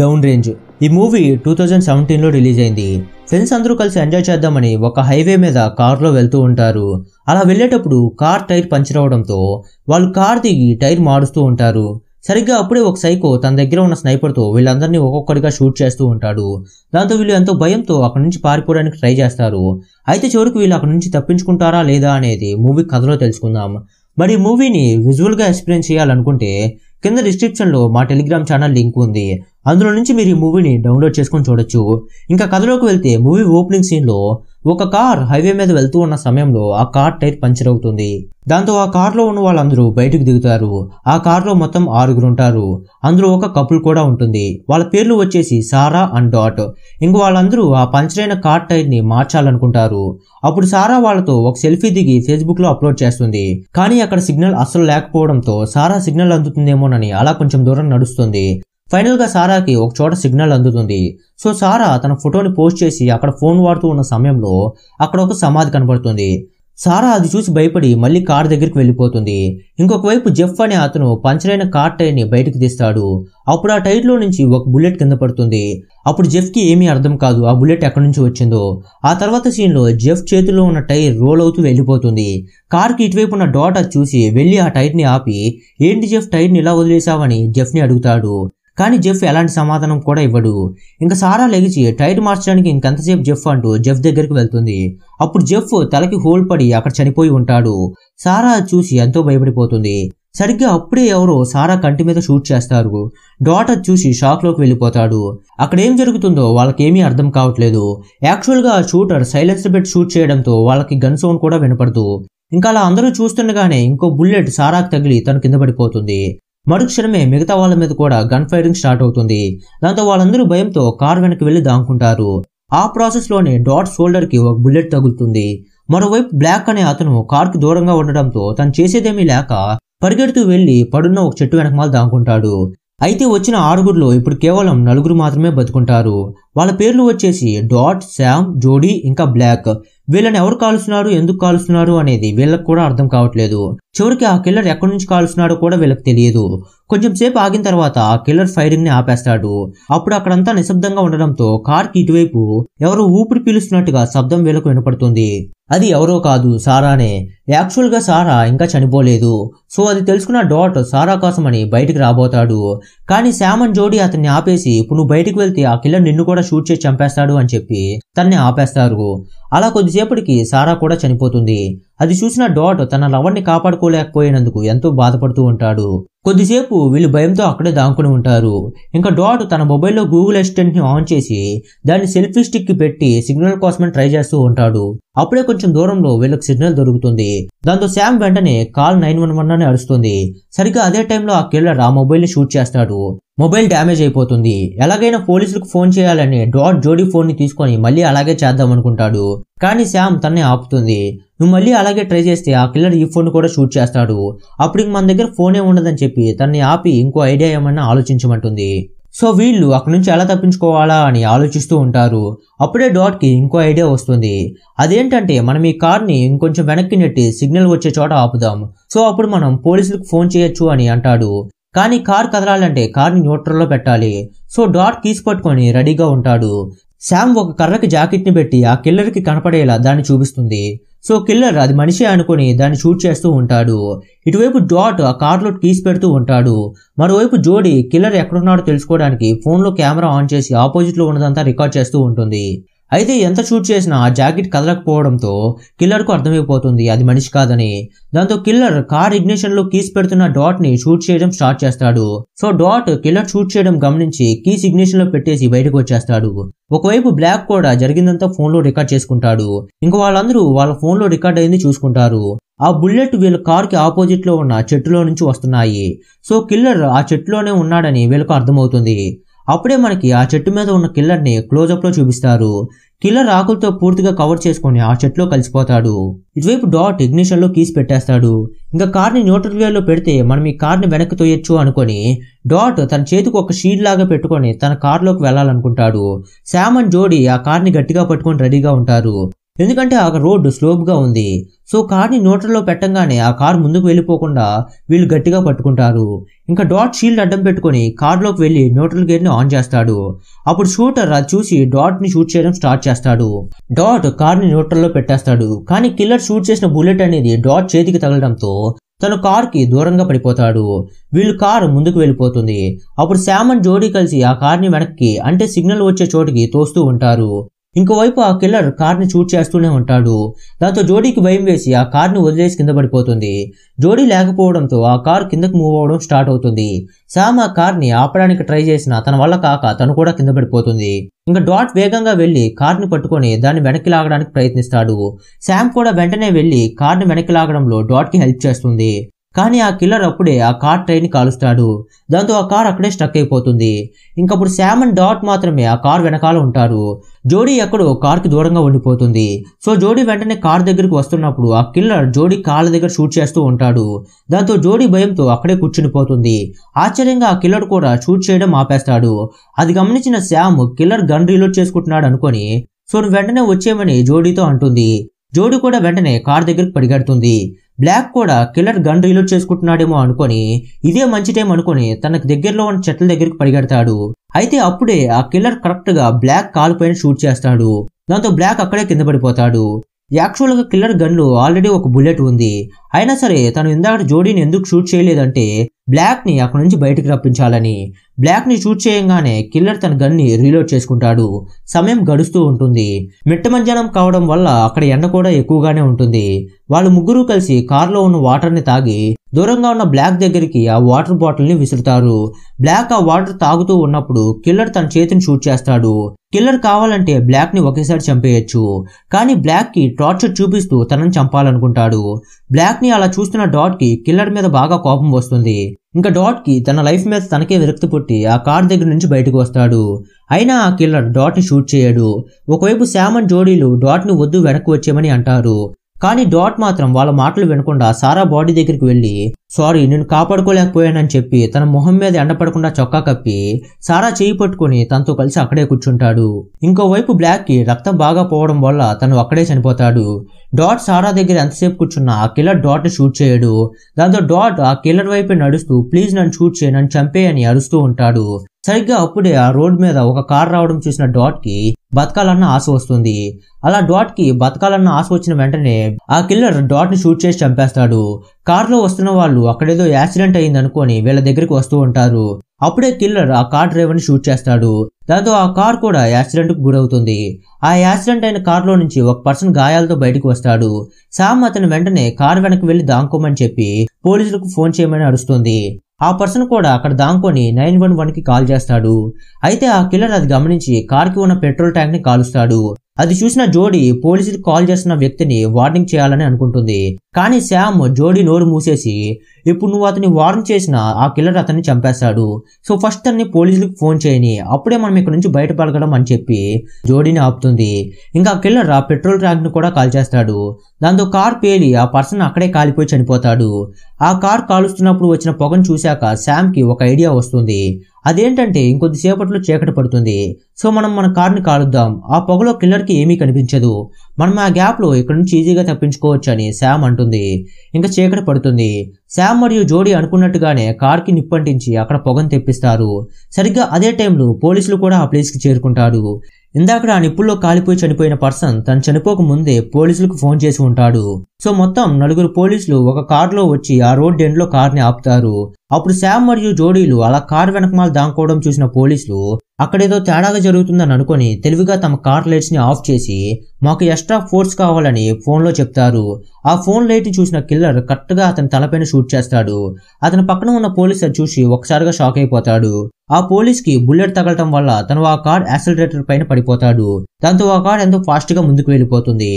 down range ఈ movie two thousand సెవెంటీన్లో release అయింది ఫ్రెండ్స్ అందరూ కలిసి ఎంజాయ్ చేద్దామని ఒక హైవే మీద కారులో వెళ్తూ ఉంటారు అలా వెళ్ళేటప్పుడు కార్ టైర్ పంచర్ అవడంతో వాళ్ళు కార్ దిగి టైర్ మారుస్తూ ఉంటారు సరిగ్గా అప్పుడే ఒక సైకో తన దగ్గర ఉన్న స్నైపర్తో వీళ్ళందరినీ ఒక్కొక్కడిగా షూట్ చేస్తూ ఉంటాడు దాంతో వీళ్ళు ఎంతో భయంతో అక్కడి నుంచి పారిపోవడానికి ట్రై చేస్తారు అయితే చివరికి వీళ్ళు అక్కడి నుంచి తప్పించుకుంటారా లేదా అనేది మూవీ కథలో తెలుసుకుందాం మరి మూవీని విజువల్గా ఎక్స్పీరియన్స్ చేయాలనుకుంటే కింద డిస్క్రిప్షన్లో మా టెలిగ్రామ్ ఛానల్ లింక్ ఉంది అందులో నుంచి మీరు ఈ మూవీని డౌన్లోడ్ చేసుకొని చూడొచ్చు ఇంకా కథలోకి వెళ్తే మూవీ ఓపెనింగ్ సీన్లో ఒక కార్ హైవే మీద వెళ్తూ ఉన్న సమయంలో ఆ కార్ టైర్ పంచర్ అవుతుంది దాంతో ఆ కార్లో ఉన్న వాళ్ళందరూ బయటకు దిగుతారు ఆ కార్లో మొత్తం ఆరుగురు ఉంటారు అందులో ఒక కపుల్ కూడా ఉంటుంది వాళ్ళ పేర్లు వచ్చేసి సారా అండ్ డాట్ ఇంక వాళ్ళందరూ ఆ పంచర్ అయిన కార్ టైర్ని మార్చాలనుకుంటారు అప్పుడు సారా వాళ్ళతో ఒక సెల్ఫీ దిగి ఫేస్బుక్లో అప్లోడ్ చేస్తుంది కానీ అక్కడ సిగ్నల్ అస్సలు లేకపోవడంతో సారా సిగ్నల్ అందుతుందేమోనని అలా కొంచెం దూరం నడుస్తుంది ఫైనల్గా సారాకి ఒక చోట సిగ్నల్ అందుతుంది సో సారా తన ఫోటోని పోస్ట్ చేసి అక్కడ ఫోన్ వాడుతూ ఉన్న సమయంలో అక్కడ ఒక సమాధి కనబడుతుంది సారా అది చూసి భయపడి మళ్ళీ కార్ దగ్గరికి వెళ్ళిపోతుంది ఇంకొక వైపు జెఫ్ అనే అతను పంచరైన కార్ టైర్ని బయటకు తీస్తాడు అప్పుడు ఆ టైర్లో నుంచి ఒక బుల్లెట్ కింద పడుతుంది అప్పుడు జెఫ్కి ఏమీ అర్థం కాదు ఆ బుల్లెట్ ఎక్కడి నుంచి వచ్చిందో ఆ తర్వాత సీన్లో జెఫ్ చేతిలో ఉన్న టైర్ రోల్ అవుతూ వెళ్ళిపోతుంది కార్కి ఇటువైపు ఉన్న డాటర్ చూసి వెళ్ళి ఆ టైర్ని ఆపి ఏంటి జెఫ్ టైర్ని ఇలా వదిలేశావని జెఫ్ని అడుగుతాడు కానీ జెఫ్ ఎలాంటి సమాధానం కూడా ఇవ్వడు ఇంకా సారా లెగిచి టైర్ మార్చడానికి ఇంకెంతసేపు జెఫ్ అంటూ జెఫ్ దగ్గరికి వెళ్తుంది అప్పుడు జెఫ్ తలకి హోల్ పడి అక్కడ చనిపోయి ఉంటాడు సారా చూసి ఎంతో భయపడిపోతుంది సరిగ్గా అప్పుడే ఎవరో సారా కంటి మీద షూట్ చేస్తారు డాటర్ చూసి షాక్లోకి వెళ్ళిపోతాడు అక్కడ ఏం జరుగుతుందో వాళ్ళకేమీ అర్థం కావట్లేదు యాక్చువల్గా షూటర్ సైలెన్స్ పెట్టి షూట్ చేయడంతో వాళ్ళకి గన్ సౌండ్ కూడా వినపడదు ఇంకా అలా అందరూ చూస్తుండగానే ఇంకో బుల్లెట్ సారాకు తగిలి తన కింద పడిపోతుంది మరుక్షణమే మిగతా వాళ్ళ మీద కూడా గన్ ఫైరింగ్ స్టార్ట్ అవుతుంది దాంతో వాళ్ళందరూ భయంతో కార్ వెనక్కి వెళ్లి దాంకుంటారు ఆ ప్రాసెస్ లోనే డాట్ కి ఒక బుల్లెట్ తగులుతుంది మరోవైపు బ్లాక్ అనే అతను కార్ కి దూరంగా ఉండడంతో తను చేసేదేమీ లేక పరిగెడుతూ వెళ్లి పడున్న ఒక చెట్టు వెనక మాలు దాంకుంటాడు అయితే వచ్చిన ఆరుగురులో ఇప్పుడు కేవలం నలుగురు మాత్రమే బతుకుంటారు వాళ్ళ పేర్లు వచ్చేసి డాట్ శామ్ జోడీ ఇంకా బ్లాక్ వీళ్ళని ఎవరు కాలుస్తున్నారు ఎందుకు కాలుస్తున్నారు అనేది వీళ్ళకి కూడా అర్థం కావట్లేదు చివరికి ఆ కిల్లర్ ఎక్కడి నుంచి కాలుస్తున్నాడో కూడా వీళ్ళకి తెలియదు కొంచెం సేపు ఆగిన తర్వాత ఆ కిల్లర్ ఫైరింగ్ ని ఆపేస్తాడు అప్పుడు అక్కడంతా నిశ్శబ్దంగా ఉండడంతో కార్ కి ఇటువైపు ఎవరు ఊపిరి పీలుస్తున్నట్టుగా శబ్దం వీళ్ళకు వినపడుతుంది అది ఎవరో కాదు సారానే యాక్చువల్ గా సారా ఇంకా చనిపోలేదు సో అది తెలుసుకున్న డాట్ సారా కోసమని బయటికి రాబోతాడు కానీ శామన్ జోడి అతన్ని ఆపేసి ఇప్పుడు నువ్వు బయటకు వెళ్తే ఆ కిల్లర్ నిన్ను కూడా షూట్ చేసి చంపేస్తాడు అని చెప్పి తన్ని ఆపేస్తారు అలా కొద్దిసేపటికి సారా కూడా చనిపోతుంది అది చూసిన డాట్ తన లవర్ని కాపాడుకోలేకపోయినందుకు ఎంతో బాధపడుతూ ఉంటాడు కొద్దిసేపు వీళ్ళు భయంతో అక్కడే దాక్కుని ఉంటారు ఇంకా డాట్ తన మొబైల్లో గూగుల్ అసిస్టెంట్ని ఆన్ చేసి దాన్ని సెల్ఫీ స్టిక్కి పెట్టి సిగ్నల్ కోసమని ట్రై చేస్తూ ఉంటాడు అప్పుడే కొంచెం దూరంలో వీళ్ళకి సిగ్నల్ దొరుకుతుంది దాంతో శామ్ వెంటనే కాల్ నైన్ వన్ వన్ అని అరుస్తుంది సరిగ్గా అదే టైంలో ఆ కిల్లర్ ఆ మొబైల్ని షూట్ చేస్తాడు మొబైల్ డ్యామేజ్ అయిపోతుంది ఎలాగైనా పోలీసులకు ఫోన్ చేయాలని డాట్ జోడీ ఫోన్ని తీసుకొని మళ్ళీ అలాగే చేద్దాం అనుకుంటాడు కానీ శామ్ తన్నే ఆపుతుంది నువ్వు మళ్ళీ అలాగే ట్రై చేస్తే ఆ కిల్లర్ ఈ ఫోన్ కూడా షూట్ చేస్తాడు అప్పుడు ఇంక మన దగ్గర ఫోనే ఉండదని చెప్పి తనని ఆపి ఇంకో ఐడియా ఏమన్నా ఆలోచించమంటుంది సో వీళ్ళు అక్కడి నుంచి ఎలా తప్పించుకోవాలా అని ఆలోచిస్తూ ఉంటారు అప్పుడే డాట్కి ఇంకో ఐడియా వస్తుంది అదేంటంటే మనం ఈ కార్ని ఇంకొంచెం వెనక్కి నెట్టి సిగ్నల్ వచ్చే చోట ఆపుదాం సో అప్పుడు మనం పోలీసులకు ఫోన్ చేయొచ్చు అని అంటాడు కానీ కార్ కదలాలంటే కార్ని న్యూట్రల్లో పెట్టాలి సో డాట్ కీస్ పట్టుకొని రెడీగా ఉంటాడు శామ్ ఒక కర్రకి జాకెట్ని పెట్టి ఆ కిల్లర్కి కనపడేలా దాన్ని చూపిస్తుంది సో కిల్లర్ అది మనిషి అనుకుని దాన్ని షూట్ చేస్తూ ఉంటాడు ఇటువైపు డాట్ ఆ కార్లో కీస్ పెడుతూ ఉంటాడు మరోవైపు జోడి కిల్లర్ ఎక్కడున్నాడో తెలుసుకోవడానికి ఫోన్లో కెమెరా ఆన్ చేసి ఆపోజిట్లో ఉన్నదంతా రికార్డ్ చేస్తూ ఉంటుంది అయితే ఎంత షూట్ చేసినా ఆ జాకెట్ కదలకపోవడంతో కిల్లర్కు అర్థమైపోతుంది అది మనిషి కాదని దాంతో కిల్లర్ కార్ ఇగ్నేషన్ లో కీస్ పెడుతున్న డాట్ ని షూట్ చేయడం స్టార్ట్ చేస్తాడు సో డాట్ కిల్లర్ షూట్ చేయడం గమనించి కీస్ ఇగ్నేషన్ లో పెట్టేసి బయటకు వచ్చేస్తాడు ఒకవైపు బ్లాక్ కూడా జరిగిందంతా ఫోన్ లో రికార్డ్ చేసుకుంటాడు ఇంకా వాళ్ళందరూ వాళ్ళ ఫోన్ లో రికార్డ్ అయింది చూసుకుంటారు ఆ బుల్లెట్ వీళ్ళ కార్ కి ఆపోజిట్ లో ఉన్న చెట్టులో నుంచి వస్తున్నాయి సో కిల్లర్ ఆ చెట్టులోనే ఉన్నాడని వీళ్ళకు అర్థమవుతుంది అప్పుడే మనకి ఆ చెట్టు మీద ఉన్న కిల్లర్ని క్లోజప్లో చూపిస్తారు కిల్లర్ ఆకులతో పూర్తిగా కవర్ చేసుకొని ఆ చెట్లో కలిసిపోతాడు ఇటువైపు డాట్ ఇగ్నిషన్లో కీస్ పెట్టేస్తాడు ఇంకా కార్ని న్యూట్రల్ గేర్లో పెడితే మనం ఈ కార్ని వెనక్కి తోయొచ్చు అనుకొని డాట్ తన చేతికి ఒక షీడ్ లాగా పెట్టుకొని తన కార్లోకి వెళ్ళాలనుకుంటాడు శామన్ జోడి జోడీ ఆ కార్ని గట్టిగా పట్టుకొని రెడీగా ఉంటారు ఎందుకంటే ఆ రోడ్డు స్లోప్గా ఉంది సో కార్ని న్యూట్రల్లో పెట్టంగానే ఆ కార్ ముందుకు వెళ్ళిపోకుండా వీళ్ళు గట్టిగా పట్టుకుంటారు ఇంకా డాట్ షీల్డ్ అడ్డం పెట్టుకొని కార్లోకి వెళ్ళి న్యూట్రల్ గేర్ని ఆన్ చేస్తాడు అప్పుడు షూటర్ అది చూసి డాట్ని షూట్ చేయడం స్టార్ట్ చేస్తాడు డాట్ కార్ని న్యూట్రల్లో పెట్టేస్తాడు కానీ కిల్లర్ షూట్ చేసిన బుల్లెట్ అనేది డాట్ చేతికి తగలడంతో తను కార్కి దూరంగా పడిపోతాడు వీళ్ళు కారు ముందుకు వెళ్ళిపోతుంది అప్పుడు శామన్ జోడీ కలిసి ఆ కార్ని వెనక్కి అంటే సిగ్నల్ వచ్చే చోటుకి తోస్తూ ఉంటారు ఇంకోవైపు ఆ కిల్లర్ కార్ని షూట్ చేస్తూనే ఉంటాడు దాంతో జోడీకి భయం వేసి ఆ కార్ని వదిలేసి కింద పడిపోతుంది జోడీ లేకపోవడంతో ఆ కార్ కిందకు మూవ్ అవడం స్టార్ట్ అవుతుంది శామ్ ఆ కార్ని ఆపడానికి ట్రై చేసిన తన వల్ల కాక తను కూడా కింద పడిపోతుంది ఇంకా డాట్ వేగంగా వెళ్ళి కార్ని పట్టుకొని దాన్ని వెనక్కి లాగడానికి ప్రయత్నిస్తాడు శామ్ కూడా వెంటనే కార్ కార్ని వెనక్కి లాగడంలో డాట్కి హెల్ప్ చేస్తుంది కానీ ఆ కిల్లర్ అప్పుడే ఆ కార్ ట్రైన్ కాలుస్తాడు దాంతో ఆ కార్ అక్కడే స్ట్రక్ అయిపోతుంది ఇంకప్పుడు శామన్ డాట్ మాత్రమే ఆ కార్ వెనకాల ఉంటారు జోడీ ఎక్కడో కార్కి దూరంగా ఉండిపోతుంది సో జోడీ వెంటనే కార్ దగ్గరికి వస్తున్నప్పుడు ఆ కిల్లర్ జోడీ కాళ్ళ దగ్గర షూట్ చేస్తూ ఉంటాడు దాంతో జోడీ భయంతో అక్కడే కూర్చునిపోతుంది ఆశ్చర్యంగా ఆ కిల్లర్ కూడా షూట్ చేయడం ఆపేస్తాడు అది గమనించిన శామ్ కిల్లర్ గన్ రీలోడ్ చేసుకుంటున్నాడు అనుకొని సో వెంటనే వచ్చేయమని జోడీతో అంటుంది జోడీ కూడా వెంటనే కార్ దగ్గరికి పరిగెడుతుంది బ్లాక్ కూడా కిల్లర్ గన్ రీలోడ్ చేసుకుంటున్నాడేమో అనుకొని ఇదే మంచి టైం అనుకొని తనకు దగ్గరలో ఉన్న చెట్ల దగ్గరికి పరిగెడతాడు అయితే అప్పుడే ఆ కిల్లర్ కరెక్ట్ గా బ్లాక్ కాలు పైన షూట్ చేస్తాడు దాంతో బ్లాక్ అక్కడే కింద పడిపోతాడు యాక్చువల్ గా కిల్లర్ గన్లో ఆల్రెడీ ఒక బుల్లెట్ ఉంది అయినా సరే తను ఇందాక జోడీని ఎందుకు షూట్ చేయలేదంటే బ్లాక్ని అక్కడి నుంచి బయటకు రప్పించాలని బ్లాక్ని షూట్ చేయంగానే కిల్లర్ తన గన్ని రీలోడ్ చేసుకుంటాడు సమయం గడుస్తూ ఉంటుంది మిట్ట మధ్యాహ్నం కావడం వల్ల అక్కడ ఎండ కూడా ఎక్కువగానే ఉంటుంది వాళ్ళు ముగ్గురు కలిసి కారులో ఉన్న వాటర్ని తాగి దూరంగా ఉన్న బ్లాక్ దగ్గరికి ఆ వాటర్ బాటిల్ని విసురుతారు బ్లాక్ ఆ వాటర్ తాగుతూ ఉన్నప్పుడు కిల్లర్ తన చేతిని షూట్ చేస్తాడు కిల్లర్ కావాలంటే బ్లాక్ని ఒకేసారి చంపేయచ్చు కానీ బ్లాక్కి టార్చర్ చూపిస్తూ తనని చంపాలనుకుంటాడు బ్లాక్ని అలా చూస్తున్న డాట్కి కిల్లర్ మీద బాగా కోపం వస్తుంది ఇంకా డాట్కి తన లైఫ్ మీద తనకే విరక్తి పుట్టి ఆ కార్ దగ్గర నుంచి బయటకు వస్తాడు అయినా ఆ కిల్లర్ డాట్ని షూట్ చేయడు ఒకవైపు శామన్ జోడీలు డాట్ని వద్దు వెనక్కి వచ్చేయమని అంటారు కానీ డాట్ మాత్రం వాళ్ళ మాటలు వినకుండా సారా బాడీ దగ్గరికి వెళ్ళి సారీ నేను కాపాడుకోలేకపోయానని చెప్పి తన మొహం మీద ఎండపడకుండా చొక్కా కప్పి సారా చేయి పట్టుకుని తనతో కలిసి అక్కడే కూర్చుంటాడు ఇంకోవైపు బ్లాక్కి రక్తం బాగా పోవడం వల్ల తను అక్కడే చనిపోతాడు డాట్ సారా దగ్గర ఎంతసేపు కూర్చున్నా ఆ కిల్లర్ డాట్ని షూట్ చేయడు దాంతో డాట్ ఆ కిల్లర్ వైపే నడుస్తూ ప్లీజ్ నన్ను షూట్ చేయ నన్ను చంపే అని అరుస్తూ ఉంటాడు సరిగ్గా అప్పుడే ఆ రోడ్ మీద ఒక కార్ రావడం చూసిన డాట్కి బతకాలన్న ఆశ వస్తుంది అలా డాట్ కి బతకాలన్న ఆశ వచ్చిన వెంటనే ఆ కిల్లర్ డాట్ ని షూట్ చేసి చంపేస్తాడు కార్ లో వస్తున్న వాళ్ళు అక్కడేదో యాక్సిడెంట్ అయింది అనుకొని వీళ్ళ దగ్గరికి వస్తూ ఉంటారు అప్పుడే కిల్లర్ ఆ కార్ డ్రైవర్ ని షూట్ చేస్తాడు దాంతో ఆ కార్ కూడా కు గురవుతుంది ఆ యాక్సిడెంట్ అయిన కార్ లో నుంచి ఒక పర్సన్ గాయాలతో బయటకు వస్తాడు సామ్ అతను వెంటనే కార్ వెనక్కి వెళ్లి దాంకోమని చెప్పి పోలీసులకు ఫోన్ చేయమని అరుస్తుంది ఆ పర్సన్ కూడా అక్కడ దాంకొని నైన్ వన్ వన్కి కాల్ చేస్తాడు అయితే ఆ కిల్లర్ అది గమనించి కార్కి ఉన్న పెట్రోల్ ట్యాంక్ని కాలుస్తాడు అది చూసిన జోడి పోలీసులు కాల్ చేస్తున్న వ్యక్తిని వార్నింగ్ చేయాలని అనుకుంటుంది కానీ శామ్ జోడి నోరు మూసేసి ఇప్పుడు నువ్వు అతని వార్న్ చేసిన ఆ కిల్లర్ అతన్ని చంపేస్తాడు సో ఫస్ట్ అన్ని పోలీసులకు ఫోన్ చేయని అప్పుడే మనం ఇక్కడ నుంచి బయటపడగడం అని చెప్పి జోడీని ఆపుతుంది ఇంకా కిల్లర్ ఆ పెట్రోల్ ను కూడా కాల్ చేస్తాడు దాంతో కార్ పేలి ఆ పర్సన్ అక్కడే కాలిపోయి చనిపోతాడు ఆ కార్ కాలుస్తున్నప్పుడు వచ్చిన పొగను చూశాక కి ఒక ఐడియా వస్తుంది అదేంటంటే ఇంకొద్దిసేపట్లో చీకటి పడుతుంది సో మనం మన కార్ని కాలుద్దాం ఆ పొగలో కిల్లర్కి ఏమీ కనిపించదు మనం ఆ గ్యాప్లో ఇక్కడ నుంచి ఈజీగా తప్పించుకోవచ్చు అని శామ్ అంటుంది ఇంకా చీకటి పడుతుంది శామ్ మరియు జోడీ అనుకున్నట్టుగానే కార్కి నిప్పంటించి అక్కడ పొగను తెప్పిస్తారు సరిగ్గా అదే టైంలో పోలీసులు కూడా ఆ ప్లేస్కి చేరుకుంటారు ఇందాక ఆ నిప్పుల్లో కాలిపోయి చనిపోయిన పర్సన్ తను చనిపోక ముందే పోలీసులకు ఫోన్ చేసి ఉంటాడు సో మొత్తం నలుగురు పోలీసులు ఒక కారులో వచ్చి ఆ రోడ్ ఎండ్లో కార్ని ఆపుతారు అప్పుడు శామ్ మరియు జోడీలు అలా కార్ వెనకమాలు దాంకోవడం చూసిన పోలీసులు అక్కడేదో తేడాగా జరుగుతుందని అనుకుని తెలివిగా తమ కార్ లైట్స్ ని ఆఫ్ చేసి మాకు ఎక్స్ట్రా ఫోర్స్ కావాలని ఫోన్లో చెప్తారు ఆ ఫోన్ లైట్ చూసిన కిల్లర్ కరెక్ట్గా అతని తలపైన షూట్ చేస్తాడు అతని పక్కన ఉన్న పోలీస్ చూసి ఒకసారిగా షాక్ అయిపోతాడు ఆ పోలీస్కి బుల్లెట్ తగలటం వల్ల తను ఆ కార్ యాక్సిలరేటర్ పైన పడిపోతాడు దాంతో ఆ కార్ ఎంతో ఫాస్ట్గా ముందుకు వెళ్ళిపోతుంది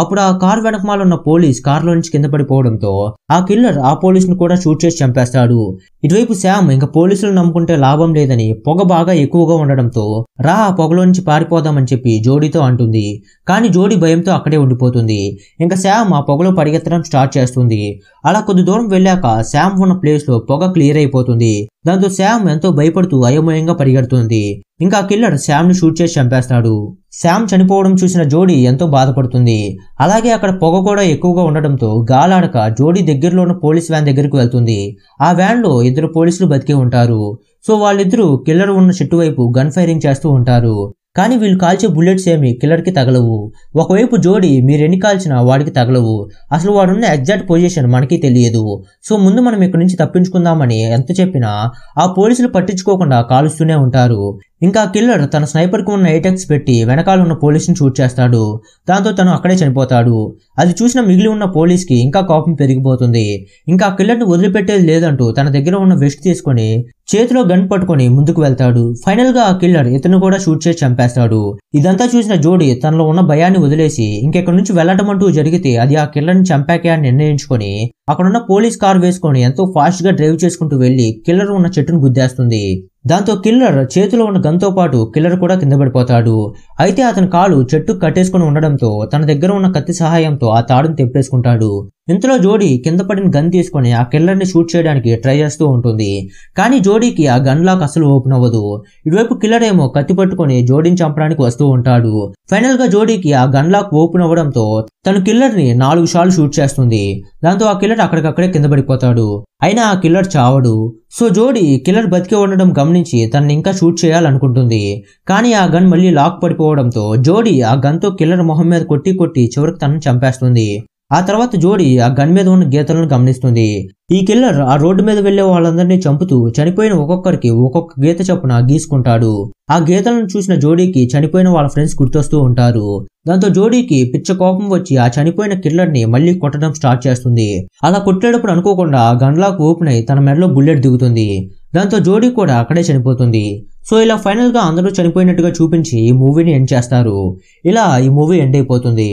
అప్పుడు ఆ కార్ వెనకమాల ఉన్న పోలీస్ లో నుంచి కింద పడిపోవడంతో ఆ కిల్లర్ ఆ పోలీసును కూడా షూట్ చేసి చంపేస్తాడు ఇటువైపు శామ్ ఇంకా పోలీసులు నమ్ముకుంటే లాభం లేదని పొగ బాగా ఎక్కువగా ఉండడంతో రా ఆ పొగలో నుంచి పారిపోదామని చెప్పి జోడీతో అంటుంది కానీ జోడి భయంతో అక్కడే ఉండిపోతుంది ఇంకా శామ్ ఆ పొగలో పరిగెత్తడం స్టార్ట్ చేస్తుంది అలా కొద్ది దూరం వెళ్ళాక శామ్ ఉన్న ప్లేస్లో పొగ క్లియర్ అయిపోతుంది దాంతో శామ్ ఎంతో భయపడుతూ అయోమయంగా పరిగెడుతుంది ఇంకా కిల్లర్ ని షూట్ చేసి చంపేస్తాడు శామ్ చనిపోవడం చూసిన జోడీ ఎంతో బాధపడుతుంది అలాగే అక్కడ పొగ కూడా ఎక్కువగా ఉండడంతో గాలాడక జోడీ దగ్గరలో ఉన్న పోలీస్ వ్యాన్ దగ్గరికి వెళ్తుంది ఆ వ్యాన్లో ఇద్దరు పోలీసులు బతికే ఉంటారు సో వాళ్ళిద్దరూ కిల్లర్ ఉన్న చెట్టు వైపు గన్ ఫైరింగ్ చేస్తూ ఉంటారు కానీ వీళ్ళు కాల్చే బుల్లెట్స్ ఏమి కిల్లర్కి తగలవు ఒకవైపు జోడి మీరెన్ని కాల్చినా వాడికి తగలవు అసలు వాడున్న ఎగ్జాక్ట్ పొజిషన్ మనకి తెలియదు సో ముందు మనం ఇక్కడి నుంచి తప్పించుకుందామని ఎంత చెప్పినా ఆ పోలీసులు పట్టించుకోకుండా కాలుస్తూనే ఉంటారు ఇంకా కిల్లర్ తన స్నైపర్కి ఉన్న ఎయిటెక్స్ పెట్టి వెనకాల ఉన్న పోలీసుని షూట్ చేస్తాడు దాంతో తను అక్కడే చనిపోతాడు అది చూసిన మిగిలి ఉన్న పోలీస్కి ఇంకా కోపం పెరిగిపోతుంది ఇంకా కిల్లర్ని వదిలిపెట్టేది లేదంటూ తన దగ్గర ఉన్న వెస్ట్ తీసుకొని చేతిలో గన్ పట్టుకుని ముందుకు వెళ్తాడు ఫైనల్ గా ఆ కిల్లర్ ఇతను కూడా షూట్ చేసి చంపేస్తాడు ఇదంతా చూసిన జోడి తనలో ఉన్న భయాన్ని వదిలేసి ఇంకెక్కడి నుంచి వెళ్లటం అంటూ జరిగితే అది ఆ కిల్లర్ని చంపాకే అని నిర్ణయించుకొని అక్కడున్న పోలీస్ కార్ వేసుకొని ఎంతో ఫాస్ట్ గా డ్రైవ్ చేసుకుంటూ వెళ్లి కిల్లర్ ఉన్న చెట్టును గుద్దేస్తుంది దాంతో కిల్లర్ చేతిలో ఉన్న గన్తో పాటు కిల్లర్ కూడా కింద పడిపోతాడు అయితే అతని కాలు చెట్టు కట్టేసుకుని ఉండడంతో తన దగ్గర ఉన్న కత్తి సహాయంతో ఆ తాడును తెప్పేసుకుంటాడు ఇంతలో జోడీ కింద పడిన గన్ తీసుకుని ఆ కిల్లర్ని షూట్ చేయడానికి ట్రై చేస్తూ ఉంటుంది కానీ జోడీకి ఆ గన్ లాక్ అసలు ఓపెన్ అవ్వదు ఇటువైపు కిల్లర్ ఏమో కత్తి పట్టుకుని జోడీని చంపడానికి వస్తూ ఉంటాడు ఫైనల్ గా జోడీకి ఆ గన్ లాక్ ఓపెన్ అవ్వడంతో తను కిల్లర్ని నాలుగు షాలు షూట్ చేస్తుంది దాంతో ఆ కిల్లర్ అక్కడికక్కడే కింద పడిపోతాడు అయినా ఆ కిల్లర్ చావడు సో జోడీ కిల్లర్ బతికే ఉండడం గమనించి తనని ఇంకా షూట్ చేయాలనుకుంటుంది కానీ ఆ గన్ మళ్ళీ లాక్ పడిపోవడంతో జోడీ ఆ గన్తో కిల్లర్ మొహం మీద కొట్టి కొట్టి చివరికి తనను చంపేస్తుంది ఆ తర్వాత జోడి ఆ గన్ మీద ఉన్న గీతలను గమనిస్తుంది ఈ కిల్లర్ ఆ రోడ్డు మీద వెళ్లే వాళ్ళందరినీ చంపుతూ చనిపోయిన ఒక్కొక్కరికి ఒక్కొక్క గీత చొప్పున గీసుకుంటాడు ఆ గీతలను చూసిన జోడీకి చనిపోయిన వాళ్ళ ఫ్రెండ్స్ గుర్తొస్తూ ఉంటారు దాంతో జోడీకి పిచ్చ కోపం వచ్చి ఆ చనిపోయిన కిల్లర్ని మళ్ళీ కొట్టడం స్టార్ట్ చేస్తుంది అలా కొట్టేటప్పుడు అనుకోకుండా గన్లాకు ఓపెన్ అయి తన మెడలో బుల్లెట్ దిగుతుంది దాంతో జోడీ కూడా అక్కడే చనిపోతుంది సో ఇలా ఫైనల్గా అందరూ చనిపోయినట్టుగా చూపించి ఈ మూవీని ఎండ్ చేస్తారు ఇలా ఈ మూవీ ఎండ్ అయిపోతుంది